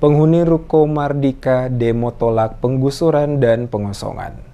penghuni ruko Mardika, demo tolak penggusuran dan pengosongan.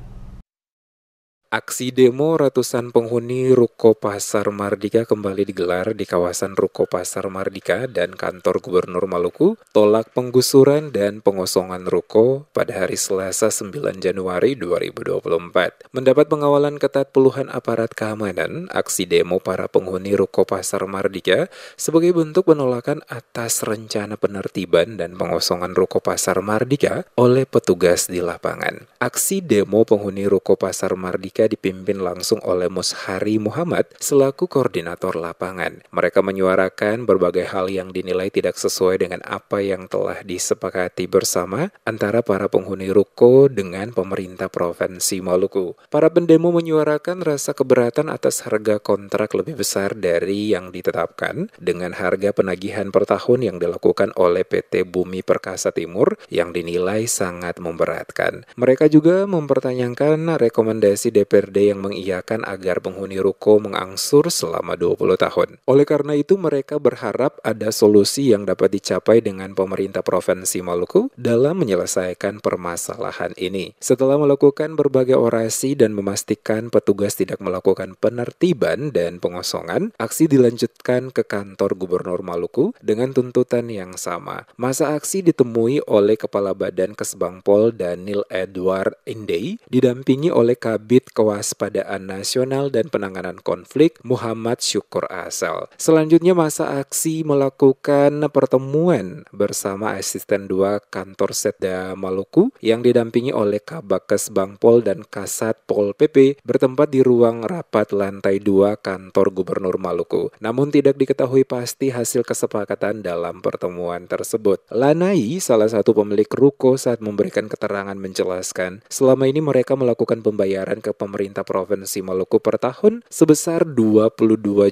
Aksi demo ratusan penghuni Ruko Pasar Mardika kembali digelar di kawasan Ruko Pasar Mardika dan kantor Gubernur Maluku tolak penggusuran dan pengosongan Ruko pada hari Selasa 9 Januari 2024. Mendapat pengawalan ketat puluhan aparat keamanan, aksi demo para penghuni Ruko Pasar Mardika sebagai bentuk penolakan atas rencana penertiban dan pengosongan Ruko Pasar Mardika oleh petugas di lapangan. Aksi demo penghuni Ruko Pasar Mardika ketika dipimpin langsung oleh Mushari Muhammad selaku koordinator lapangan. Mereka menyuarakan berbagai hal yang dinilai tidak sesuai dengan apa yang telah disepakati bersama antara para penghuni ruko dengan pemerintah Provinsi Maluku. Para pendemo menyuarakan rasa keberatan atas harga kontrak lebih besar dari yang ditetapkan dengan harga penagihan per tahun yang dilakukan oleh PT Bumi Perkasa Timur yang dinilai sangat memberatkan. Mereka juga mempertanyakan rekomendasi DPR DPRD yang mengiyakan agar penghuni ruko mengangsur selama 20 tahun. Oleh karena itu, mereka berharap ada solusi yang dapat dicapai dengan pemerintah Provinsi Maluku dalam menyelesaikan permasalahan ini. Setelah melakukan berbagai orasi dan memastikan petugas tidak melakukan penertiban dan pengosongan, aksi dilanjutkan ke kantor Gubernur Maluku dengan tuntutan yang sama. Masa aksi ditemui oleh Kepala Badan Kesbangpol Daniel Edward Indei, didampingi oleh Kabit Kewaspadaan Nasional dan Penanganan Konflik Muhammad Syukur Asal. Selanjutnya masa aksi melakukan pertemuan bersama asisten dua kantor Setda Maluku yang didampingi oleh Kabakes Bangpol dan Kasat Pol PP bertempat di ruang rapat lantai dua kantor Gubernur Maluku. Namun tidak diketahui pasti hasil kesepakatan dalam pertemuan tersebut. Lanai, salah satu pemilik ruko saat memberikan keterangan menjelaskan, selama ini mereka melakukan pembayaran ke pemerintah Provinsi Maluku per tahun sebesar 22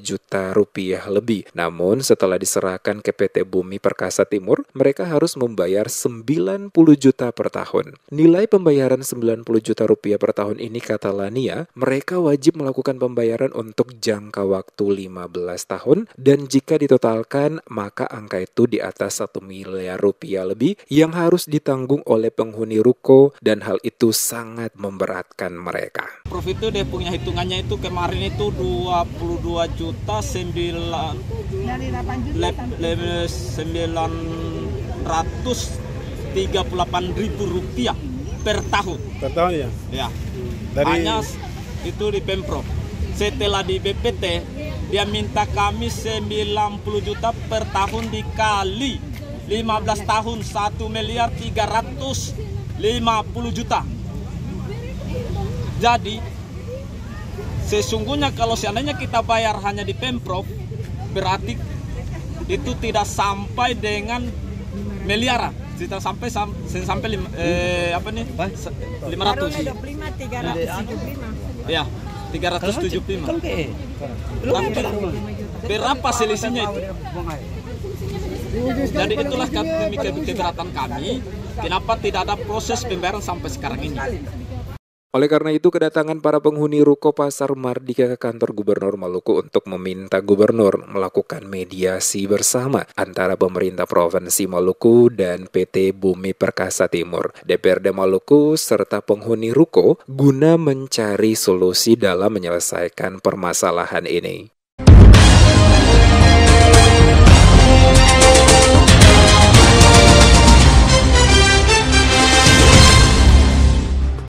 juta rupiah lebih. Namun setelah diserahkan ke PT Bumi Perkasa Timur, mereka harus membayar 90 juta per tahun. Nilai pembayaran 90 juta rupiah per tahun ini kata Lania, mereka wajib melakukan pembayaran untuk jangka waktu 15 tahun dan jika ditotalkan maka angka itu di atas 1 miliar rupiah lebih yang harus ditanggung oleh penghuni ruko dan hal itu sangat memberatkan mereka. Prof itu dia punya hitungannya itu kemarin itu 22 juta 9 dari 8 juta sampai 938 ribu rupiah per tahun. Per tahun ya? Ya. Dari... Hanya itu di Pemprov. Setelah di BPT, dia minta kami 90 juta per tahun dikali 15 tahun 1 miliar 350 juta. Jadi sesungguhnya kalau seandainya kita bayar hanya di Pemprov berarti itu tidak sampai dengan miliaran kita sampai sampai lima, eh, apa nih lima ratus ya tiga ratus tujuh lima iya, berapa selisihnya itu jadi itulah kami keberatan kami kenapa tidak ada proses pembayaran sampai sekarang ini oleh karena itu, kedatangan para penghuni ruko Pasar Mardika ke kantor Gubernur Maluku untuk meminta Gubernur melakukan mediasi bersama antara pemerintah Provinsi Maluku dan PT Bumi Perkasa Timur, DPRD Maluku, serta penghuni ruko guna mencari solusi dalam menyelesaikan permasalahan ini.